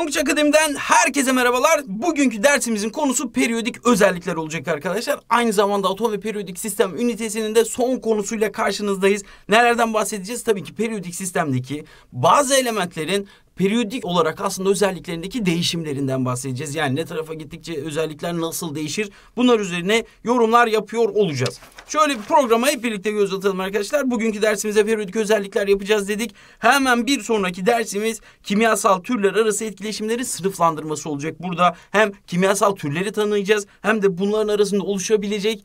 Tonguç Akademi'den herkese merhabalar. Bugünkü dersimizin konusu periyodik özellikler olacak arkadaşlar. Aynı zamanda atom ve periyodik sistem ünitesinin de son konusuyla karşınızdayız. Nelerden bahsedeceğiz? Tabii ki periyodik sistemdeki bazı elementlerin periyodik olarak aslında özelliklerindeki değişimlerinden bahsedeceğiz. Yani ne tarafa gittikçe özellikler nasıl değişir? Bunlar üzerine yorumlar yapıyor olacağız. Şöyle bir programa hep birlikte göz atalım arkadaşlar. Bugünkü dersimize periyodik özellikler yapacağız dedik. Hemen bir sonraki dersimiz kimyasal türler arası etkileşimleri sınıflandırması olacak. Burada hem kimyasal türleri tanıyacağız hem de bunların arasında oluşabilecek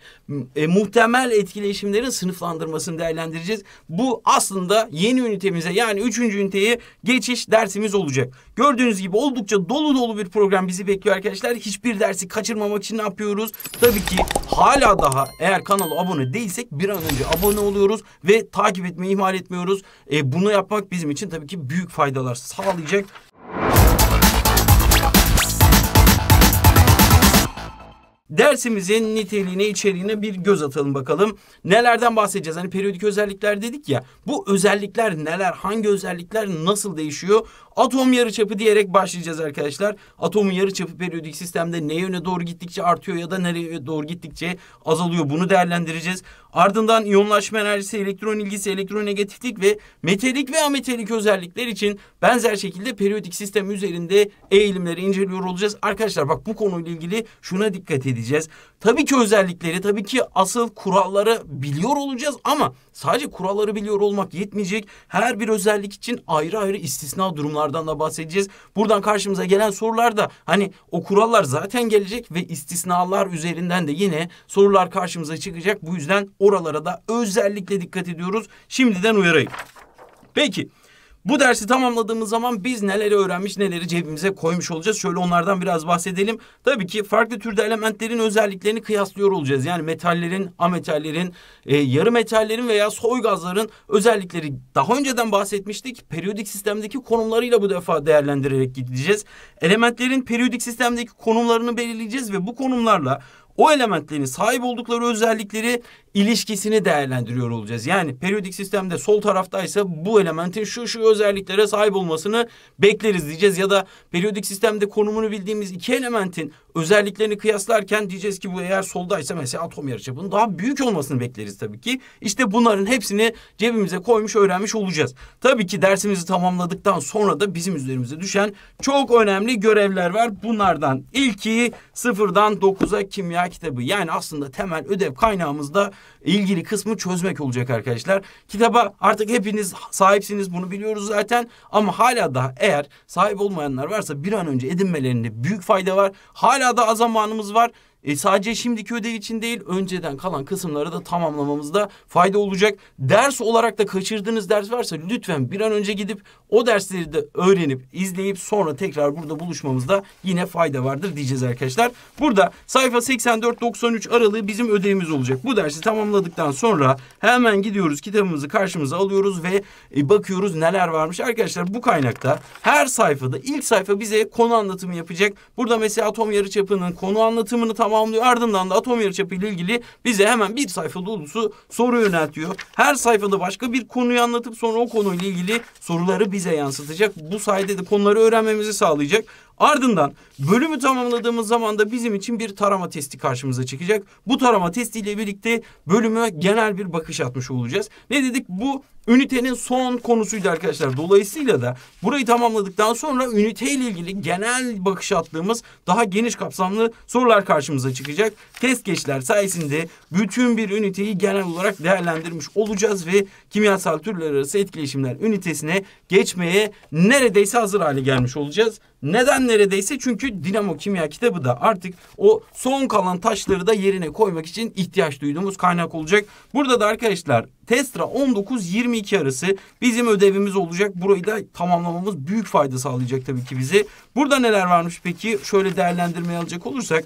e, muhtemel etkileşimlerin sınıflandırmasını değerlendireceğiz. Bu aslında yeni ünitemize yani üçüncü üniteye geçiş dersimiz derslerimiz olacak. Gördüğünüz gibi oldukça dolu dolu bir program bizi bekliyor arkadaşlar. Hiçbir dersi kaçırmamak için ne yapıyoruz? Tabii ki hala daha eğer kanala abone değilsek bir an önce abone oluyoruz ve takip etmeyi ihmal etmiyoruz. E, bunu yapmak bizim için tabii ki büyük faydalar sağlayacak. Dersimizin niteliğine, içeriğine bir göz atalım bakalım. Nelerden bahsedeceğiz? Hani periyodik özellikler dedik ya. Bu özellikler neler? Hangi özellikler nasıl değişiyor? Atom yarıçapı diyerek başlayacağız arkadaşlar. Atomun yarıçapı periyodik sistemde ne yöne doğru gittikçe artıyor ya da nereye doğru gittikçe azalıyor. Bunu değerlendireceğiz. Ardından iyonlaşma enerjisi, elektron ilgisi, elektronegatiflik ve metalik ve ametalik özellikler için benzer şekilde periyodik sistem üzerinde eğilimleri inceliyor olacağız. Arkadaşlar bak bu konuyla ilgili şuna dikkat edeceğiz. Tabii ki özellikleri, tabii ki asıl kuralları biliyor olacağız ama sadece kuralları biliyor olmak yetmeyecek. Her bir özellik için ayrı ayrı istisna durumlar kurallardan da bahsedeceğiz. Buradan karşımıza gelen sorular da hani o kurallar zaten gelecek ve istisnalar üzerinden de yine sorular karşımıza çıkacak. Bu yüzden oralara da özellikle dikkat ediyoruz. Şimdiden uyarayım. Peki bu dersi tamamladığımız zaman biz neleri öğrenmiş neleri cebimize koymuş olacağız. Şöyle onlardan biraz bahsedelim. Tabii ki farklı türde elementlerin özelliklerini kıyaslıyor olacağız. Yani metallerin, ametallerin, e, yarı metallerin veya soy gazların özellikleri daha önceden bahsetmiştik. Periyodik sistemdeki konumlarıyla bu defa değerlendirerek gideceğiz. Elementlerin periyodik sistemdeki konumlarını belirleyeceğiz ve bu konumlarla o elementlerin sahip oldukları özellikleri ilişkisini değerlendiriyor olacağız. Yani periyodik sistemde sol taraftaysa bu elementin şu şu özelliklere sahip olmasını bekleriz diyeceğiz. Ya da periyodik sistemde konumunu bildiğimiz iki elementin özelliklerini kıyaslarken diyeceğiz ki bu eğer soldaysa mesela atom yarıçapının daha büyük olmasını bekleriz tabii ki. İşte bunların hepsini cebimize koymuş öğrenmiş olacağız. Tabii ki dersimizi tamamladıktan sonra da bizim üzerimize düşen çok önemli görevler var. Bunlardan ilki sıfırdan dokuza kimya kitabı. Yani aslında temel ödev kaynağımızda ilgili kısmı çözmek olacak arkadaşlar. Kitaba artık hepiniz sahipsiniz bunu biliyoruz zaten ama hala daha eğer sahip olmayanlar varsa bir an önce edinmelerinde büyük fayda var. Hala da az zamanımız var. E, sadece şimdiki ödev için değil önceden kalan kısımları da tamamlamamızda fayda olacak. Ders olarak da kaçırdığınız ders varsa lütfen bir an önce gidip o dersleri de öğrenip izleyip sonra tekrar burada buluşmamızda yine fayda vardır diyeceğiz arkadaşlar. Burada sayfa 84-93 aralığı bizim ödevimiz olacak. Bu dersi tamamladıktan sonra hemen gidiyoruz kitabımızı karşımıza alıyoruz ve e, bakıyoruz neler varmış. Arkadaşlar bu kaynakta her sayfada ilk sayfa bize konu anlatımı yapacak. Burada mesela atom yarıçapının konu anlatımını tamamlayacak tamamlıyor. Ardından da atom yarıçapı ile ilgili bize hemen bir sayfa dolusu soru yöneltiyor. Her sayfada başka bir konuyu anlatıp sonra o konuyla ilgili soruları bize yansıtacak. Bu sayede de konuları öğrenmemizi sağlayacak. Ardından bölümü tamamladığımız zaman da bizim için bir tarama testi karşımıza çıkacak. Bu tarama testiyle birlikte bölümü genel bir bakış atmış olacağız. Ne dedik? Bu ünitenin son konusuydu arkadaşlar. Dolayısıyla da burayı tamamladıktan sonra üniteyle ilgili genel bakış attığımız daha geniş kapsamlı sorular karşımıza çıkacak. Test geçler sayesinde bütün bir üniteyi genel olarak değerlendirmiş olacağız ve kimyasal türler arası etkileşimler ünitesine geçmeye neredeyse hazır hale gelmiş olacağız. Neden neredeyse? Çünkü dinamo kimya kitabı da artık o son kalan taşları da yerine koymak için ihtiyaç duyduğumuz kaynak olacak. Burada da arkadaşlar Testra 19-22 arası bizim ödevimiz olacak. Burayı da tamamlamamız büyük fayda sağlayacak tabii ki bizi. Burada neler varmış peki? Şöyle değerlendirmeye alacak olursak.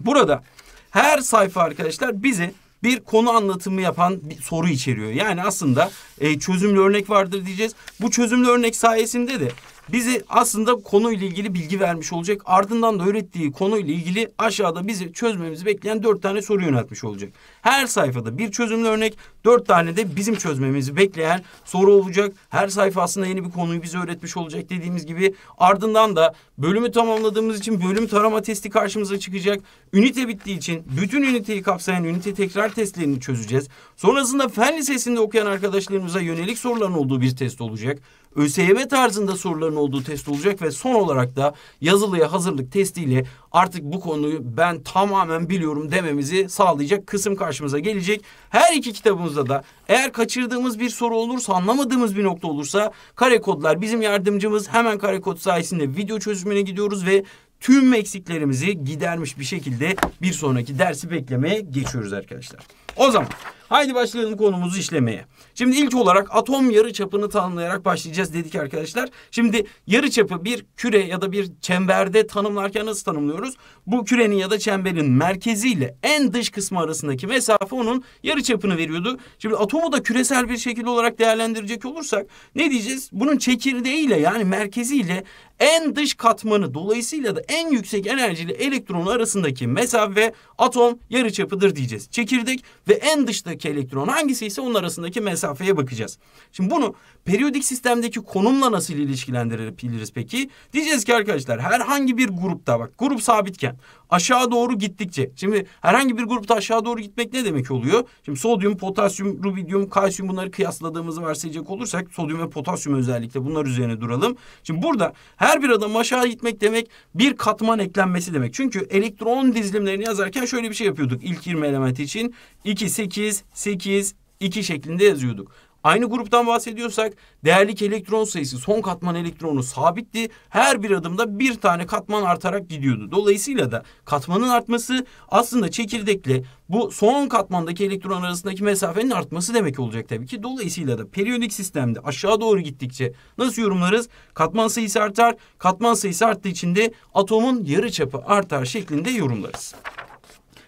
Burada her sayfa arkadaşlar bize bir konu anlatımı yapan bir soru içeriyor. Yani aslında e, çözümlü örnek vardır diyeceğiz. Bu çözümlü örnek sayesinde de bizi aslında konuyla ilgili bilgi vermiş olacak. Ardından da öğrettiği konuyla ilgili aşağıda bizi çözmemizi bekleyen dört tane soru yöneltmiş olacak. Her sayfada bir çözümlü örnek, Dört tane de bizim çözmemizi bekleyen soru olacak. Her sayfa aslında yeni bir konuyu bize öğretmiş olacak dediğimiz gibi. Ardından da bölümü tamamladığımız için bölüm tarama testi karşımıza çıkacak. Ünite bittiği için bütün üniteyi kapsayan ünite tekrar testlerini çözeceğiz. Sonrasında fen lisesinde okuyan arkadaşlarımıza yönelik soruların olduğu bir test olacak. ÖSYM tarzında soruların olduğu test olacak ve son olarak da yazılıya hazırlık testiyle artık bu konuyu ben tamamen biliyorum dememizi sağlayacak kısım karşımıza gelecek. Her iki kitabımızda da eğer kaçırdığımız bir soru olursa anlamadığımız bir nokta olursa kare kodlar bizim yardımcımız. Hemen kare kod sayesinde video çözümüne gidiyoruz ve tüm eksiklerimizi gidermiş bir şekilde bir sonraki dersi beklemeye geçiyoruz arkadaşlar. O zaman Haydi başlayalım konumuzu işlemeye. Şimdi ilk olarak atom yarı çapını tanımlayarak başlayacağız dedik arkadaşlar. Şimdi yarı çapı bir küre ya da bir çemberde tanımlarken nasıl tanımlıyoruz? Bu kürenin ya da çemberin merkeziyle en dış kısmı arasındaki mesafe onun yarı çapını veriyordu. Şimdi atomu da küresel bir şekilde olarak değerlendirecek olursak ne diyeceğiz? Bunun çekirdeğiyle yani merkeziyle en dış katmanı dolayısıyla da en yüksek enerjili elektronu arasındaki mesafe atom yarıçapıdır diyeceğiz. Çekirdek ve en dıştaki elektron hangisi ise onun arasındaki mesafeye bakacağız. Şimdi bunu periyodik sistemdeki konumla nasıl ilişkilendirebiliriz peki? Diyeceğiz ki arkadaşlar herhangi bir grupta bak grup sabitken aşağı doğru gittikçe şimdi herhangi bir grupta aşağı doğru gitmek ne demek oluyor? Şimdi sodyum, potasyum, rubidyum, kalsiyum bunları kıyasladığımızı varsayacak olursak sodyum ve potasyum özellikle bunlar üzerine duralım. Şimdi burada her bir adım aşağı gitmek demek bir katman eklenmesi demek. Çünkü elektron dizilimlerini yazarken şöyle bir şey yapıyorduk. İlk 20 element için 2, 8, 8, 2 şeklinde yazıyorduk. Aynı gruptan bahsediyorsak değerlik elektron sayısı son katman elektronu sabitti. Her bir adımda bir tane katman artarak gidiyordu. Dolayısıyla da katmanın artması aslında çekirdekle bu son katmandaki elektron arasındaki mesafenin artması demek olacak tabii ki. Dolayısıyla da periyodik sistemde aşağı doğru gittikçe nasıl yorumlarız? Katman sayısı artar. Katman sayısı arttığı için de atomun çapı artar şeklinde yorumlarız.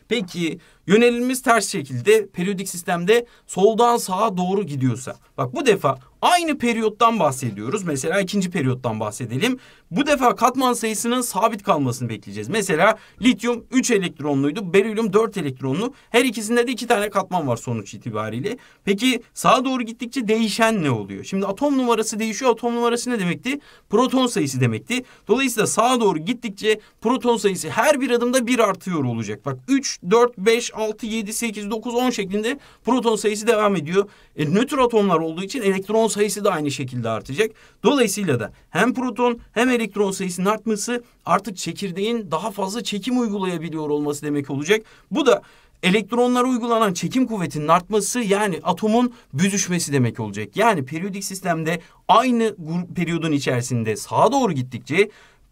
Peki yönelimimiz ters şekilde periyodik sistemde soldan sağa doğru gidiyorsa. Bak bu defa aynı periyottan bahsediyoruz. Mesela ikinci periyottan bahsedelim. Bu defa katman sayısının sabit kalmasını bekleyeceğiz. Mesela lityum 3 elektronluydu. Berilyum 4 elektronlu. Her ikisinde de 2 tane katman var sonuç itibariyle. Peki sağa doğru gittikçe değişen ne oluyor? Şimdi atom numarası değişiyor. Atom numarası ne demekti? Proton sayısı demekti. Dolayısıyla sağa doğru gittikçe proton sayısı her bir adımda 1 artıyor olacak. Bak 3, 4, 5, 6, 7, 8, 9, 10 şeklinde proton sayısı devam ediyor. E, nötr atomlar olduğu için elektron sayısı da aynı şekilde artacak. Dolayısıyla da hem proton hem elektron sayısının artması artık çekirdeğin daha fazla çekim uygulayabiliyor olması demek olacak. Bu da elektronlara uygulanan çekim kuvvetinin artması yani atomun büzüşmesi demek olacak. Yani periyodik sistemde aynı periyodun içerisinde sağa doğru gittikçe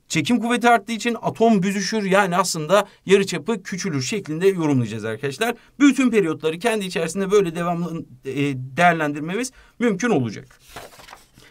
çekim kuvveti arttığı için atom büzüşür yani aslında yarıçapı küçülür şeklinde yorumlayacağız arkadaşlar. Bütün periyotları kendi içerisinde böyle devamlı e, değerlendirmemiz mümkün olacak.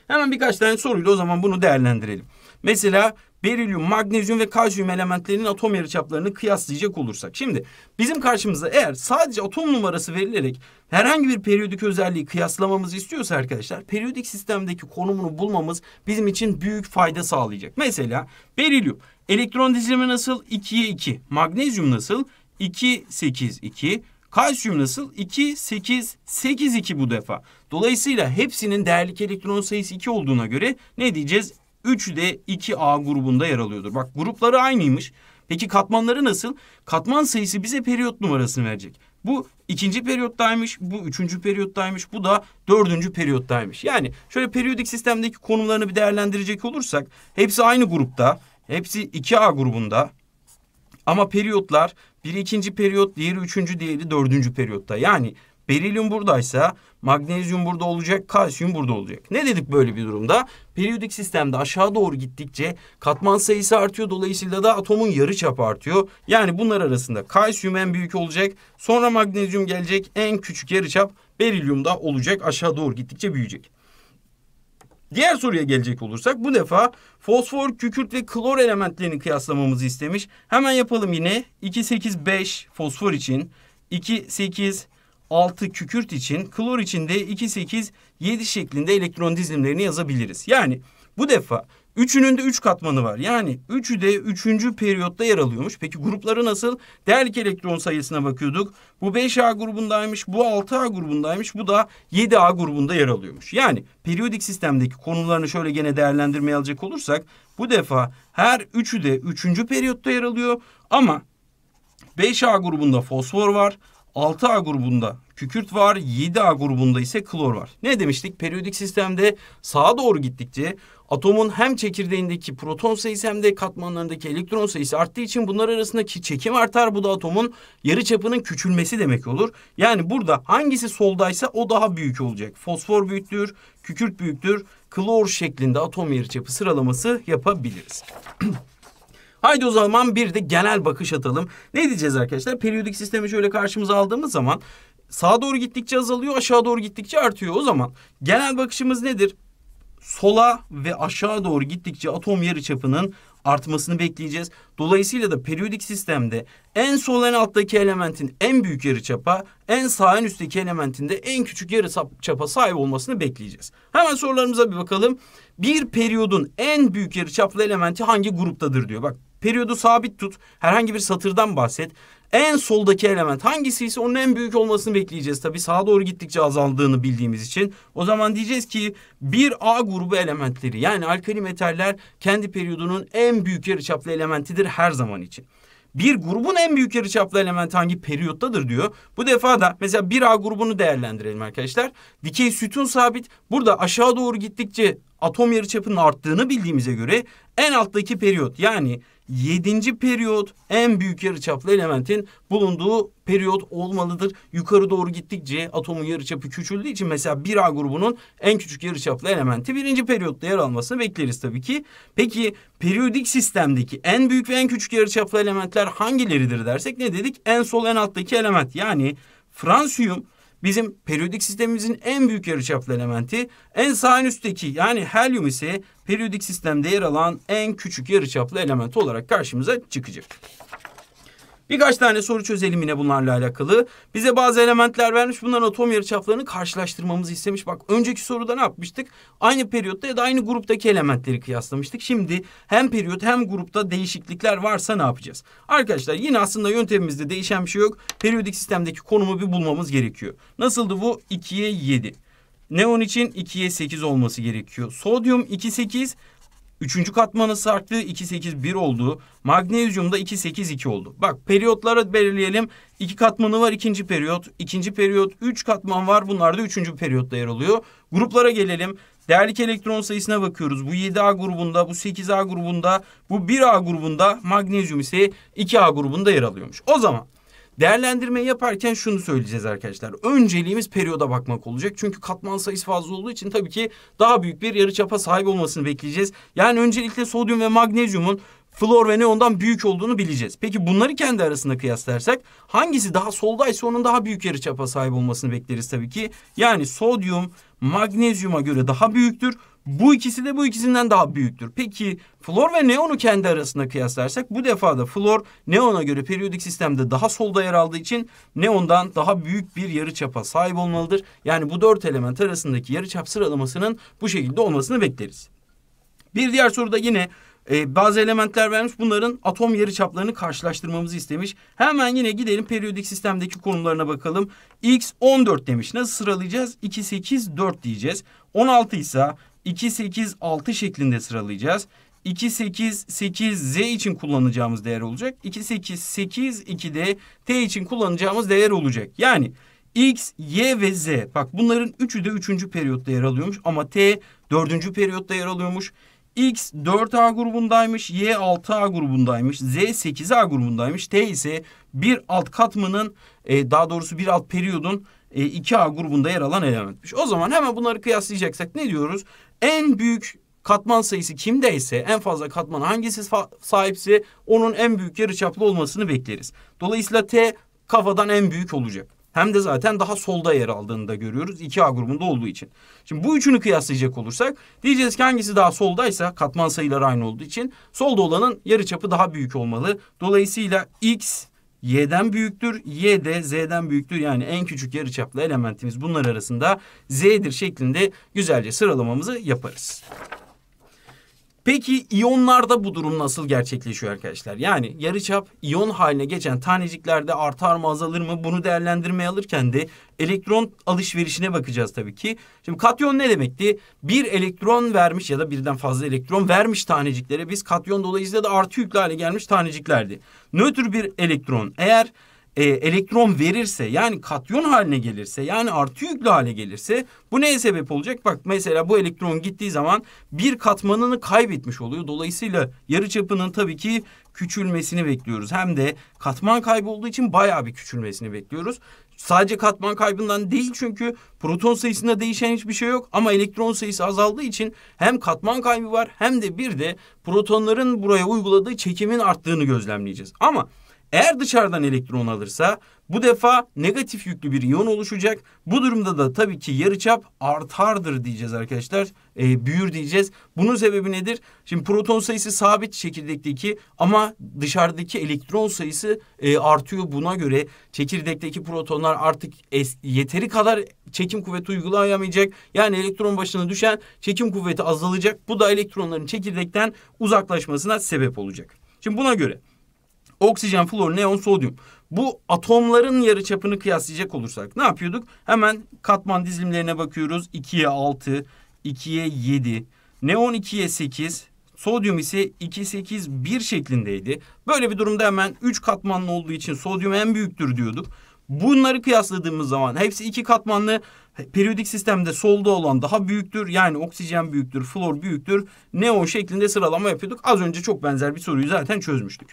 Hemen birkaç tane soruyla o zaman bunu değerlendirelim. Mesela berilyum, magnezyum ve kalsiyum elementlerinin atom yarı çaplarını kıyaslayacak olursak. Şimdi bizim karşımıza eğer sadece atom numarası verilerek herhangi bir periyodik özelliği kıyaslamamızı istiyorsa arkadaşlar periyodik sistemdeki konumunu bulmamız bizim için büyük fayda sağlayacak. Mesela berilyum elektron dizilimi nasıl? 2'ye 2. Magnezyum nasıl? 2, 8, 2. Kalsiyum nasıl? 2, 8, 8, 2 bu defa. Dolayısıyla hepsinin değerli elektron sayısı 2 olduğuna göre ne diyeceğiz? 3'ü de 2A grubunda yer alıyordur. Bak grupları aynıymış. Peki katmanları nasıl? Katman sayısı bize periyot numarasını verecek. Bu ikinci periyottaymış, bu üçüncü periyottaymış, bu da dördüncü periyottaymış. Yani şöyle periyodik sistemdeki konumlarını bir değerlendirecek olursak hepsi aynı grupta, hepsi 2A grubunda. Ama periyotlar biri ikinci periyot, diğeri üçüncü, diğeri dördüncü periyotta. Yani berilyum buradaysa Magnezyum burada olacak, kalsiyum burada olacak. Ne dedik böyle bir durumda? Periyodik sistemde aşağı doğru gittikçe katman sayısı artıyor. Dolayısıyla da atomun yarı çapı artıyor. Yani bunlar arasında kalsiyum en büyük olacak. Sonra magnezyum gelecek. En küçük yarı çap berilyum da olacak. Aşağı doğru gittikçe büyüyecek. Diğer soruya gelecek olursak bu defa fosfor, kükürt ve klor elementlerini kıyaslamamızı istemiş. Hemen yapalım yine. 2, 8, 5 fosfor için. 2, 8, 6 kükürt için, klor için de 2, 8, 7 şeklinde elektron dizimlerini yazabiliriz. Yani bu defa üçünün de 3 üç katmanı var. Yani üçü de 3. periyotta yer alıyormuş. Peki grupları nasıl? Değerli elektron sayısına bakıyorduk. Bu 5A grubundaymış, bu 6A grubundaymış, bu da 7A grubunda yer alıyormuş. Yani periyodik sistemdeki konularını şöyle gene değerlendirmeye alacak olursak bu defa her üçü de 3. periyotta yer alıyor ama 5A grubunda fosfor var. 6A grubunda kükürt var, 7A grubunda ise klor var. Ne demiştik? Periyodik sistemde sağa doğru gittikçe atomun hem çekirdeğindeki proton sayısı hem de katmanlarındaki elektron sayısı arttığı için bunlar arasındaki çekim artar. Bu da atomun yarı çapının küçülmesi demek olur. Yani burada hangisi soldaysa o daha büyük olacak. Fosfor büyüktür, kükürt büyüktür, klor şeklinde atom yarıçapı sıralaması yapabiliriz. Haydi o zaman bir de genel bakış atalım. Ne diyeceğiz arkadaşlar? Periyodik sistemi şöyle karşımıza aldığımız zaman sağa doğru gittikçe azalıyor, aşağı doğru gittikçe artıyor. O zaman genel bakışımız nedir? Sola ve aşağı doğru gittikçe atom yarıçapının artmasını bekleyeceğiz. Dolayısıyla da periyodik sistemde en sol en alttaki elementin en büyük yarıçapa, en sağ en üstteki elementin de en küçük yarıçapa sahip olmasını bekleyeceğiz. Hemen sorularımıza bir bakalım. Bir periyodun en büyük yarıçaplı elementi hangi gruptadır diyor. Bak Periyodu sabit tut. Herhangi bir satırdan bahset. En soldaki element hangisi ise onun en büyük olmasını bekleyeceğiz. Tabi sağa doğru gittikçe azaldığını bildiğimiz için. O zaman diyeceğiz ki bir A grubu elementleri yani alkali metaller kendi periyodunun en büyük yarıçaplı elementidir her zaman için bir grubun en büyük yarıçaplı elementi hangi periyottadır diyor. Bu defa da mesela 1A grubunu değerlendirelim arkadaşlar. Dikey sütun sabit. Burada aşağı doğru gittikçe atom yarıçapının arttığını bildiğimize göre en alttaki periyot yani 7. periyot en büyük yarıçaplı elementin bulunduğu periyot olmalıdır. Yukarı doğru gittikçe atomun yarıçapı küçüldüğü için mesela bir a grubunun en küçük yarıçaplı elementi 1. periyotta yer almasını bekleriz tabii ki. Peki periyodik sistemdeki en büyük ve en küçük yarıçaplı elementler hangileridir dersek ne dedik? En sol en alttaki element yani fransiyum bizim periyodik sistemimizin en büyük yarıçaplı elementi en sağ en üstteki yani helyum ise periyodik sistemde yer alan en küçük yarıçaplı element olarak karşımıza çıkacak. Birkaç tane soru çözelim yine bunlarla alakalı. Bize bazı elementler vermiş. Bunların atom yarıçaplarını karşılaştırmamızı istemiş. Bak önceki soruda ne yapmıştık? Aynı periyotta ya da aynı gruptaki elementleri kıyaslamıştık. Şimdi hem periyot hem grupta değişiklikler varsa ne yapacağız? Arkadaşlar yine aslında yöntemimizde değişen bir şey yok. Periyodik sistemdeki konumu bir bulmamız gerekiyor. Nasıldı bu? 2'ye 7. Neon için 2'ye 8 olması gerekiyor. Sodyum 2 8, Üçüncü katmanı sarktı 281 oldu. Magnezyum da 282 oldu. Bak periyotları belirleyelim. İki katmanı var ikinci periyot. ikinci periyot üç katman var. Bunlar da üçüncü periyotta yer alıyor. Gruplara gelelim. Değerlik elektron sayısına bakıyoruz. Bu 7A grubunda, bu 8A grubunda, bu 1A grubunda, magnezyum ise 2A grubunda yer alıyormuş. O zaman Değerlendirmeyi yaparken şunu söyleyeceğiz arkadaşlar. Önceliğimiz periyoda bakmak olacak. Çünkü katman sayısı fazla olduğu için tabii ki daha büyük bir yarıçapa sahip olmasını bekleyeceğiz. Yani öncelikle sodyum ve magnezyumun flor ve neondan büyük olduğunu bileceğiz. Peki bunları kendi arasında kıyaslarsak hangisi daha soldaysa onun daha büyük yarıçapa sahip olmasını bekleriz tabii ki. Yani sodyum magnezyuma göre daha büyüktür. Bu ikisi de bu ikisinden daha büyüktür. Peki flor ve neonu kendi arasında kıyaslarsak bu defa da flor neona göre periyodik sistemde daha solda yer aldığı için neondan daha büyük bir yarıçapa sahip olmalıdır. Yani bu dört element arasındaki yarıçap sıralamasının bu şekilde olmasını bekleriz. Bir diğer soruda yine e, bazı elementler vermiş. Bunların atom yarıçaplarını çaplarını karşılaştırmamızı istemiş. Hemen yine gidelim periyodik sistemdeki konumlarına bakalım. X 14 demiş. Nasıl sıralayacağız? 2, 8, 4 diyeceğiz. 16 ise 2, 8, 6 şeklinde sıralayacağız. 2, 8, 8 Z için kullanacağımız değer olacak. 2, 8, 8, 2 de T için kullanacağımız değer olacak. Yani X, Y ve Z. Bak bunların üçü de üçüncü periyotta yer alıyormuş ama T dördüncü periyotta yer alıyormuş. X 4A grubundaymış, Y 6A grubundaymış, Z 8A grubundaymış. T ise bir alt katmanın e, daha doğrusu bir alt periyodun e, 2A grubunda yer alan elementmiş. O zaman hemen bunları kıyaslayacaksak ne diyoruz? En büyük katman sayısı kimdeyse en fazla katman hangisi sahipse onun en büyük yarıçaplı olmasını bekleriz. Dolayısıyla T kafadan en büyük olacak hem de zaten daha solda yer aldığını da görüyoruz 2A grubunda olduğu için. Şimdi bu üçünü kıyaslayacak olursak diyeceğiz ki hangisi daha soldaysa katman sayıları aynı olduğu için solda olanın yarıçapı daha büyük olmalı. Dolayısıyla X Y'den büyüktür. Y de Z'den büyüktür. Yani en küçük yarıçaplı elementimiz bunlar arasında Z'dir şeklinde güzelce sıralamamızı yaparız. Peki iyonlarda bu durum nasıl gerçekleşiyor arkadaşlar? Yani yarıçap iyon haline geçen taneciklerde artar mı azalır mı? Bunu değerlendirmeye alırken de elektron alışverişine bakacağız tabii ki. Şimdi katyon ne demekti? Bir elektron vermiş ya da birden fazla elektron vermiş taneciklere biz katyon dolayısıyla da artı yüklü hale gelmiş taneciklerdi. Nötr bir elektron eğer e, elektron verirse yani katyon haline gelirse yani artı yüklü hale gelirse bu neye sebep olacak? Bak mesela bu elektron gittiği zaman bir katmanını kaybetmiş oluyor. Dolayısıyla yarı çapının tabii ki küçülmesini bekliyoruz. Hem de katman kaybı olduğu için bayağı bir küçülmesini bekliyoruz. Sadece katman kaybından değil çünkü proton sayısında değişen hiçbir şey yok ama elektron sayısı azaldığı için hem katman kaybı var hem de bir de protonların buraya uyguladığı çekimin arttığını gözlemleyeceğiz. Ama eğer dışarıdan elektron alırsa bu defa negatif yüklü bir iyon oluşacak. Bu durumda da tabii ki yarıçap artardır diyeceğiz arkadaşlar. E, büyür diyeceğiz. Bunun sebebi nedir? Şimdi proton sayısı sabit çekirdekteki ama dışarıdaki elektron sayısı e, artıyor. Buna göre çekirdekteki protonlar artık es, yeteri kadar çekim kuvveti uygulayamayacak. Yani elektron başına düşen çekim kuvveti azalacak. Bu da elektronların çekirdekten uzaklaşmasına sebep olacak. Şimdi buna göre Oksijen, flor, neon, sodyum. Bu atomların yarı çapını kıyaslayacak olursak ne yapıyorduk? Hemen katman dizilimlerine bakıyoruz. 2'ye 6, 2'ye 7, neon 2'ye 8, sodyum ise 2, 8, 1 şeklindeydi. Böyle bir durumda hemen 3 katmanlı olduğu için sodyum en büyüktür diyorduk. Bunları kıyasladığımız zaman hepsi iki katmanlı periyodik sistemde solda olan daha büyüktür. Yani oksijen büyüktür, flor büyüktür, neon şeklinde sıralama yapıyorduk. Az önce çok benzer bir soruyu zaten çözmüştük.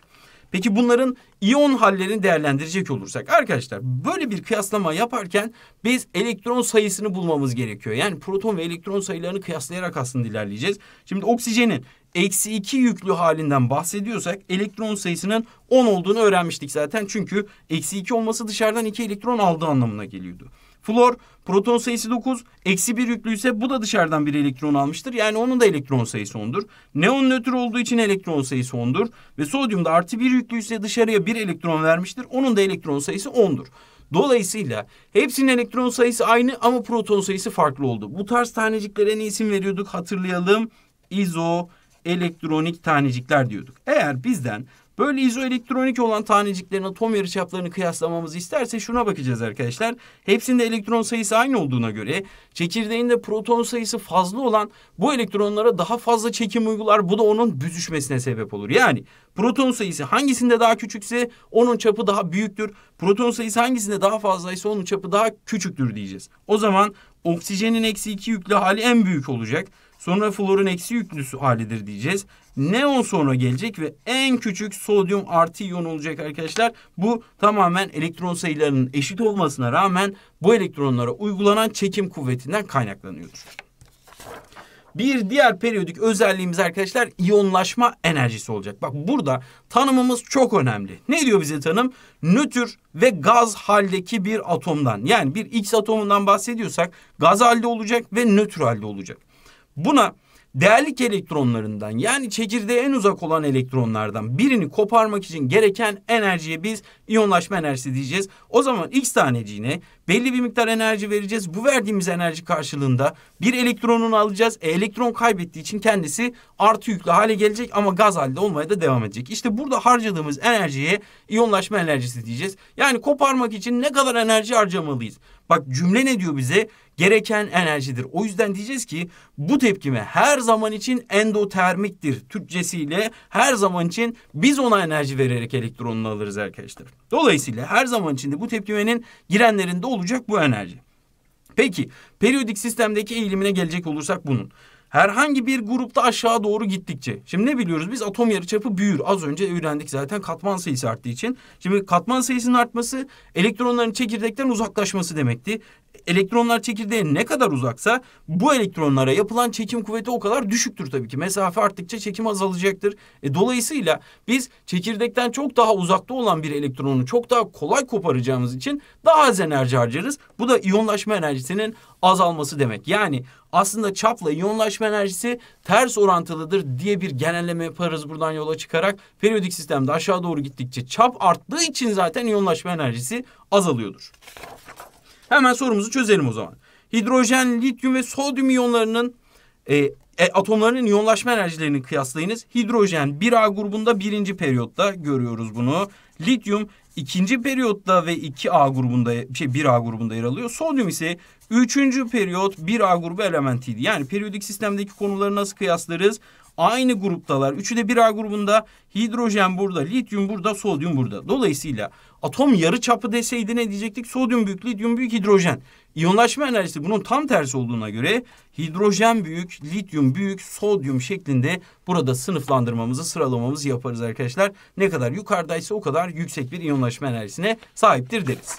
Peki bunların iyon hallerini değerlendirecek olursak arkadaşlar böyle bir kıyaslama yaparken biz elektron sayısını bulmamız gerekiyor. Yani proton ve elektron sayılarını kıyaslayarak aslında ilerleyeceğiz. Şimdi oksijenin eksi 2 yüklü halinden bahsediyorsak elektron sayısının 10 olduğunu öğrenmiştik zaten. Çünkü eksi 2 olması dışarıdan 2 elektron aldığı anlamına geliyordu. Flor proton sayısı 9, eksi 1 yüklü ise bu da dışarıdan bir elektron almıştır. Yani onun da elektron sayısı 10'dur. Neon nötr olduğu için elektron sayısı 10'dur. Ve sodyum da artı 1 yüklü ise dışarıya bir elektron vermiştir. Onun da elektron sayısı 10'dur. Dolayısıyla hepsinin elektron sayısı aynı ama proton sayısı farklı oldu. Bu tarz taneciklere ne isim veriyorduk hatırlayalım. İzo elektronik tanecikler diyorduk. Eğer bizden böyle izoelektronik olan taneciklerin atom yarı çaplarını kıyaslamamızı isterse şuna bakacağız arkadaşlar. Hepsinde elektron sayısı aynı olduğuna göre çekirdeğinde proton sayısı fazla olan bu elektronlara daha fazla çekim uygular. Bu da onun büzüşmesine sebep olur. Yani proton sayısı hangisinde daha küçükse onun çapı daha büyüktür. Proton sayısı hangisinde daha fazlaysa onun çapı daha küçüktür diyeceğiz. O zaman oksijenin eksi 2 yüklü hali en büyük olacak. Sonra florun eksi yüklüsü halidir diyeceğiz. Neon sonra gelecek ve en küçük sodyum artı iyon olacak arkadaşlar. Bu tamamen elektron sayılarının eşit olmasına rağmen bu elektronlara uygulanan çekim kuvvetinden kaynaklanıyordur. Bir diğer periyodik özelliğimiz arkadaşlar iyonlaşma enerjisi olacak. Bak burada tanımımız çok önemli. Ne diyor bize tanım? Nötr ve gaz haldeki bir atomdan yani bir X atomundan bahsediyorsak gaz halde olacak ve nötr halde olacak. Buna değerlik elektronlarından yani çekirdeğe en uzak olan elektronlardan birini koparmak için gereken enerjiye biz iyonlaşma enerjisi diyeceğiz. O zaman X taneciğine Belli bir miktar enerji vereceğiz. Bu verdiğimiz enerji karşılığında bir elektronunu alacağız. E, elektron kaybettiği için kendisi artı yüklü hale gelecek ama gaz halde olmaya da devam edecek. İşte burada harcadığımız enerjiye iyonlaşma enerjisi diyeceğiz. Yani koparmak için ne kadar enerji harcamalıyız? Bak cümle ne diyor bize? Gereken enerjidir. O yüzden diyeceğiz ki bu tepkime her zaman için endotermiktir. Türkçesiyle her zaman için biz ona enerji vererek elektronunu alırız arkadaşlar. Dolayısıyla her zaman içinde bu tepkimenin girenlerinde olur olacak bu enerji. Peki periyodik sistemdeki eğilimine gelecek olursak bunun. Herhangi bir grupta aşağı doğru gittikçe. Şimdi ne biliyoruz biz atom yarıçapı büyür. Az önce öğrendik zaten katman sayısı arttığı için. Şimdi katman sayısının artması elektronların çekirdekten uzaklaşması demekti elektronlar çekirdeğe ne kadar uzaksa bu elektronlara yapılan çekim kuvveti o kadar düşüktür tabii ki. Mesafe arttıkça çekim azalacaktır. E, dolayısıyla biz çekirdekten çok daha uzakta olan bir elektronu çok daha kolay koparacağımız için daha az enerji harcarız. Bu da iyonlaşma enerjisinin azalması demek. Yani aslında çapla iyonlaşma enerjisi ters orantılıdır diye bir genelleme yaparız buradan yola çıkarak. Periyodik sistemde aşağı doğru gittikçe çap arttığı için zaten iyonlaşma enerjisi azalıyordur. Hemen sorumuzu çözelim o zaman. Hidrojen, lityum ve sodyum iyonlarının e, e, atomlarının iyonlaşma enerjilerini kıyaslayınız. Hidrojen 1A grubunda birinci periyotta görüyoruz bunu. Lityum ikinci periyotta ve 2A grubunda şey 1A grubunda yer alıyor. Sodyum ise üçüncü periyot 1A grubu elementiydi. Yani periyodik sistemdeki konuları nasıl kıyaslarız? Aynı gruptalar. Üçü de birer grubunda. Hidrojen burada, lityum burada, sodyum burada. Dolayısıyla atom yarı çapı deseydi ne diyecektik? Sodyum büyük, lityum büyük, hidrojen. İyonlaşma enerjisi bunun tam tersi olduğuna göre hidrojen büyük, lityum büyük, sodyum şeklinde burada sınıflandırmamızı, sıralamamızı yaparız arkadaşlar. Ne kadar yukarıdaysa o kadar yüksek bir iyonlaşma enerjisine sahiptir deriz.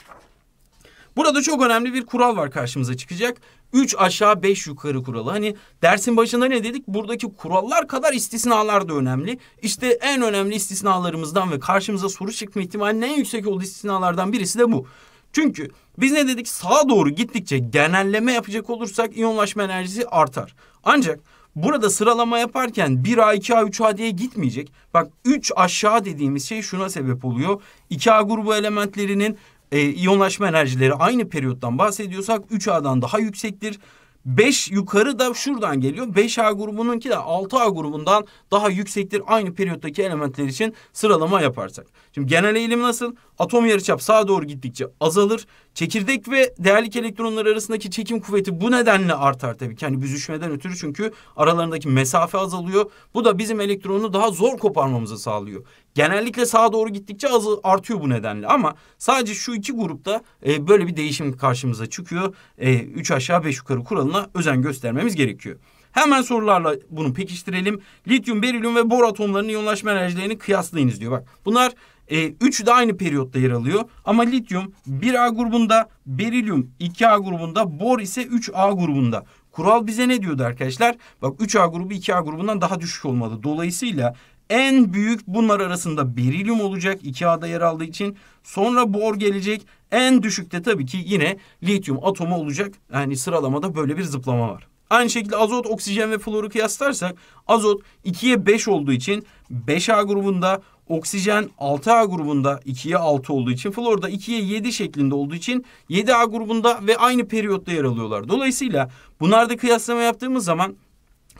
Burada çok önemli bir kural var karşımıza çıkacak. Üç aşağı beş yukarı kuralı. Hani dersin başında ne dedik? Buradaki kurallar kadar istisnalar da önemli. İşte en önemli istisnalarımızdan ve karşımıza soru çıkma ihtimalinin en yüksek olduğu istisnalardan birisi de bu. Çünkü biz ne dedik? Sağa doğru gittikçe genelleme yapacak olursak iyonlaşma enerjisi artar. Ancak Burada sıralama yaparken 1A, 2A, 3A diye gitmeyecek. Bak 3 aşağı dediğimiz şey şuna sebep oluyor. 2A grubu elementlerinin e, iyonlaşma enerjileri aynı periyottan bahsediyorsak 3A'dan daha yüksektir. 5 yukarı da şuradan geliyor. 5A grubununki de 6A grubundan daha yüksektir aynı periyottaki elementler için sıralama yaparsak. Şimdi genel eğilim nasıl? Atom yarıçap sağa doğru gittikçe azalır. Çekirdek ve değerlik elektronlar arasındaki çekim kuvveti bu nedenle artar tabii ki. Hani büzüşmeden ötürü çünkü aralarındaki mesafe azalıyor. Bu da bizim elektronu daha zor koparmamızı sağlıyor. Genellikle sağa doğru gittikçe az artıyor bu nedenle ama sadece şu iki grupta e, böyle bir değişim karşımıza çıkıyor. E, üç aşağı beş yukarı kuralına özen göstermemiz gerekiyor. Hemen sorularla bunu pekiştirelim. Lityum, berilyum ve bor atomlarının iyonlaşma enerjilerini kıyaslayınız diyor. Bak bunlar e, üçü de aynı periyotta yer alıyor. Ama lityum 1A grubunda, berilyum 2A grubunda, bor ise 3A grubunda. Kural bize ne diyordu arkadaşlar? Bak 3A grubu 2A grubundan daha düşük olmalı. Dolayısıyla en büyük bunlar arasında berilyum olacak 2A'da yer aldığı için. Sonra bor gelecek. En düşükte tabii ki yine lityum atomu olacak. Yani sıralamada böyle bir zıplama var. Aynı şekilde azot, oksijen ve floru kıyaslarsak azot 2'ye 5 olduğu için 5A grubunda, Oksijen 6A grubunda 2'ye 6 olduğu için florda 2'ye 7 şeklinde olduğu için 7A grubunda ve aynı periyotta yer alıyorlar. Dolayısıyla bunlarda kıyaslama yaptığımız zaman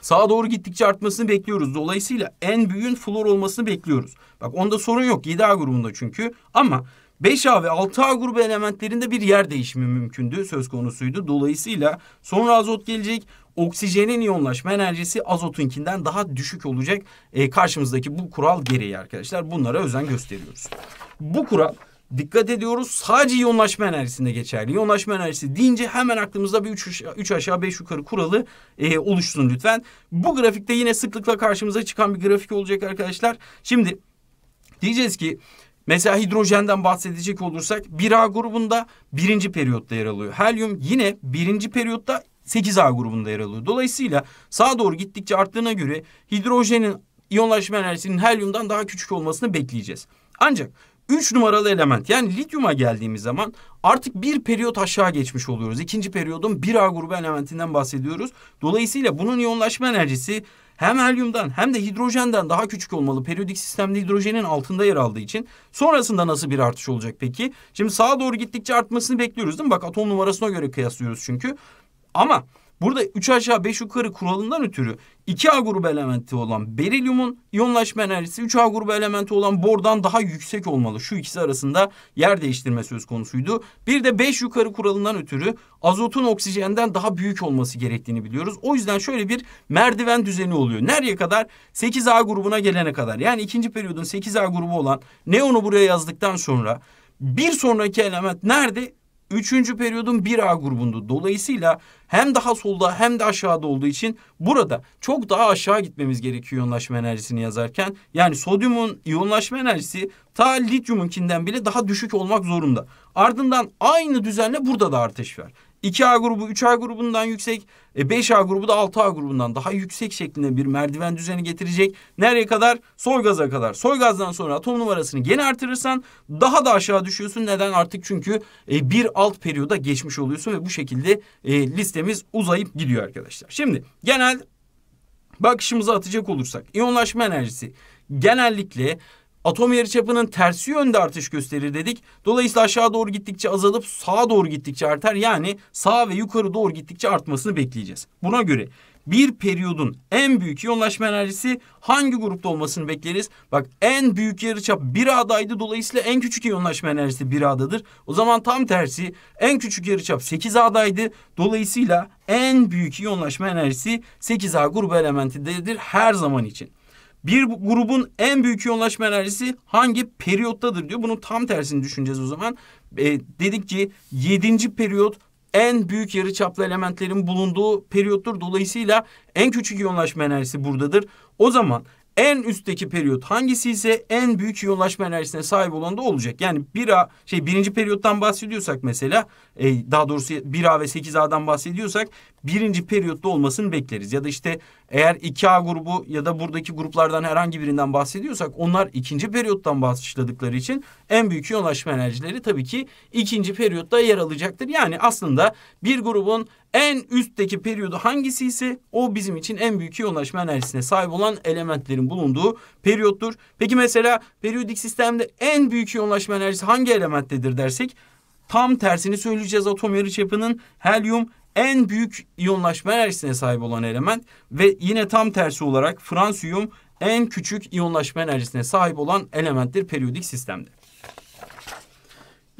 Sağa doğru gittikçe artmasını bekliyoruz. Dolayısıyla en büyüğün flor olmasını bekliyoruz. Bak onda sorun yok. 7A grubunda çünkü. Ama 5A ve 6A grubu elementlerinde bir yer değişimi mümkündü söz konusuydu. Dolayısıyla sonra azot gelecek. Oksijenin iyonlaşma enerjisi azotunkinden daha düşük olacak. E, karşımızdaki bu kural gereği arkadaşlar. Bunlara özen gösteriyoruz. Bu kural dikkat ediyoruz. Sadece iyonlaşma enerjisinde geçerli. İyonlaşma enerjisi deyince hemen aklımızda bir üç aşağı, üç beş yukarı kuralı e, oluşsun lütfen. Bu grafikte yine sıklıkla karşımıza çıkan bir grafik olacak arkadaşlar. Şimdi diyeceğiz ki Mesela hidrojenden bahsedecek olursak 1A grubunda birinci periyotta yer alıyor. Helyum yine birinci periyotta 8A grubunda yer alıyor. Dolayısıyla sağa doğru gittikçe arttığına göre hidrojenin iyonlaşma enerjisinin helyumdan daha küçük olmasını bekleyeceğiz. Ancak 3 numaralı element yani lityuma geldiğimiz zaman artık bir periyot aşağı geçmiş oluyoruz. İkinci periyodun 1A grubu elementinden bahsediyoruz. Dolayısıyla bunun iyonlaşma enerjisi hem helyumdan hem de hidrojenden daha küçük olmalı. Periyodik sistemde hidrojenin altında yer aldığı için. Sonrasında nasıl bir artış olacak peki? Şimdi sağa doğru gittikçe artmasını bekliyoruz değil mi? Bak atom numarasına göre kıyaslıyoruz çünkü. Ama Burada 3 aşağı 5 yukarı kuralından ötürü 2A grubu elementi olan berilyumun iyonlaşma enerjisi 3A grubu elementi olan bordan daha yüksek olmalı. Şu ikisi arasında yer değiştirme söz konusuydu. Bir de 5 yukarı kuralından ötürü azotun oksijenden daha büyük olması gerektiğini biliyoruz. O yüzden şöyle bir merdiven düzeni oluyor. Nereye kadar? 8A grubuna gelene kadar. Yani ikinci periyodun 8A grubu olan neonu buraya yazdıktan sonra bir sonraki element nerede? Üçüncü periyodun 1A grubundu. Dolayısıyla hem daha solda hem de aşağıda olduğu için burada çok daha aşağı gitmemiz gerekiyor yoğunlaşma enerjisini yazarken. Yani sodyumun yoğunlaşma enerjisi ta lityumunkinden bile daha düşük olmak zorunda. Ardından aynı düzenle burada da artış var. 2A grubu 3A grubundan yüksek, 5A e, grubu da 6A grubundan daha yüksek şeklinde bir merdiven düzeni getirecek. Nereye kadar? Soygaza kadar. Soygazdan sonra atom numarasını gene artırırsan daha da aşağı düşüyorsun. Neden? Artık çünkü e, bir alt periyoda geçmiş oluyorsun ve bu şekilde e, listemiz uzayıp gidiyor arkadaşlar. Şimdi genel bakışımızı atacak olursak iyonlaşma enerjisi genellikle Atom yarıçapının tersi yönde artış gösterir dedik. Dolayısıyla aşağı doğru gittikçe azalıp sağa doğru gittikçe artar. Yani sağa ve yukarı doğru gittikçe artmasını bekleyeceğiz. Buna göre bir periyodun en büyük yoğunlaşma enerjisi hangi grupta olmasını bekleriz? Bak en büyük yarıçap bir adaydı dolayısıyla en küçük yoğunlaşma enerjisi bir adadır. O zaman tam tersi en küçük yarıçap 8 adaydı. Dolayısıyla en büyük yoğunlaşma enerjisi 8A grubu elementidedir her zaman için. Bir grubun en büyük yoğunlaşma enerjisi hangi periyottadır diyor. Bunun tam tersini düşüneceğiz o zaman. E, dedik ki yedinci periyot en büyük yarıçaplı elementlerin bulunduğu periyottur. Dolayısıyla en küçük yoğunlaşma enerjisi buradadır. O zaman en üstteki periyot hangisi ise en büyük yoğunlaşma enerjisine sahip olan da olacak. Yani bir A, şey birinci periyottan bahsediyorsak mesela e, daha doğrusu 1A ve 8A'dan bahsediyorsak birinci periyotta olmasını bekleriz. Ya da işte eğer 2A grubu ya da buradaki gruplardan herhangi birinden bahsediyorsak onlar ikinci periyottan başladıkları için en büyük yoğunlaşma enerjileri tabii ki ikinci periyotta yer alacaktır. Yani aslında bir grubun en üstteki periyodu hangisi ise o bizim için en büyük yoğunlaşma enerjisine sahip olan elementlerin bulunduğu periyottur. Peki mesela periyodik sistemde en büyük yoğunlaşma enerjisi hangi elementtedir dersek tam tersini söyleyeceğiz atom yarı çapının helyum en büyük iyonlaşma enerjisine sahip olan element ve yine tam tersi olarak fransiyum en küçük iyonlaşma enerjisine sahip olan elementtir periyodik sistemde.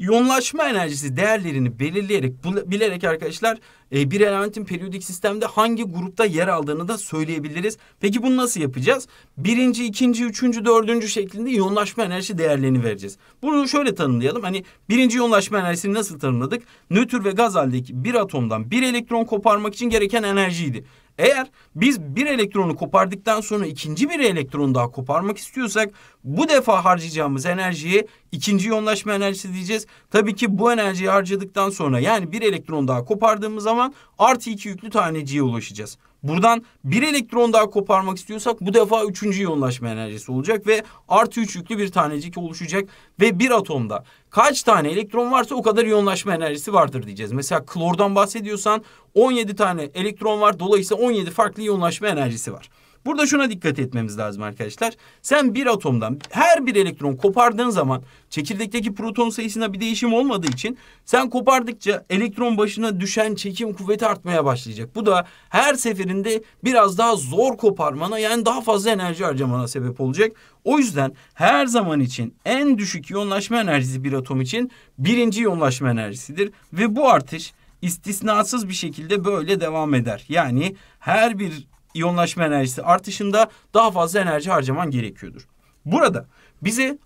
İyonlaşma enerjisi değerlerini belirleyerek bilerek arkadaşlar e, bir elementin periyodik sistemde hangi grupta yer aldığını da söyleyebiliriz. Peki bunu nasıl yapacağız? Birinci, ikinci, üçüncü, dördüncü şeklinde iyonlaşma enerji değerlerini vereceğiz. Bunu şöyle tanımlayalım. Hani birinci iyonlaşma enerjisini nasıl tanımladık? Nötr ve gaz haldeki bir atomdan bir elektron koparmak için gereken enerjiydi. Eğer biz bir elektronu kopardıktan sonra ikinci bir elektron daha koparmak istiyorsak bu defa harcayacağımız enerjiyi ikinci yoğunlaşma enerjisi diyeceğiz. Tabii ki bu enerjiyi harcadıktan sonra yani bir elektron daha kopardığımız zaman artı iki yüklü taneciye ulaşacağız. Buradan bir elektron daha koparmak istiyorsak bu defa üçüncü yoğunlaşma enerjisi olacak ve artı üç yüklü bir tanecik oluşacak ve bir atomda kaç tane elektron varsa o kadar yoğunlaşma enerjisi vardır diyeceğiz. Mesela klordan bahsediyorsan 17 tane elektron var dolayısıyla 17 farklı yoğunlaşma enerjisi var. Burada şuna dikkat etmemiz lazım arkadaşlar. Sen bir atomdan her bir elektron kopardığın zaman çekirdekteki proton sayısına bir değişim olmadığı için sen kopardıkça elektron başına düşen çekim kuvveti artmaya başlayacak. Bu da her seferinde biraz daha zor koparmana yani daha fazla enerji harcamana sebep olacak. O yüzden her zaman için en düşük yoğunlaşma enerjisi bir atom için birinci yoğunlaşma enerjisidir. Ve bu artış istisnasız bir şekilde böyle devam eder. Yani her bir iyonlaşma enerjisi artışında daha fazla enerji harcaman gerekiyordur. Burada bize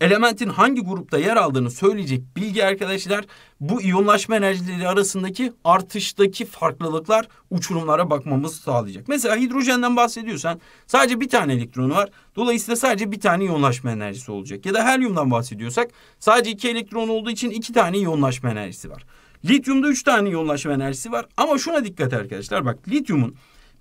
elementin hangi grupta yer aldığını söyleyecek bilgi arkadaşlar bu iyonlaşma enerjileri arasındaki artıştaki farklılıklar uçurumlara bakmamızı sağlayacak. Mesela hidrojenden bahsediyorsan sadece bir tane elektronu var. Dolayısıyla sadece bir tane iyonlaşma enerjisi olacak. Ya da helyumdan bahsediyorsak sadece iki elektron olduğu için iki tane iyonlaşma enerjisi var. Lityumda üç tane iyonlaşma enerjisi var. Ama şuna dikkat arkadaşlar bak lityumun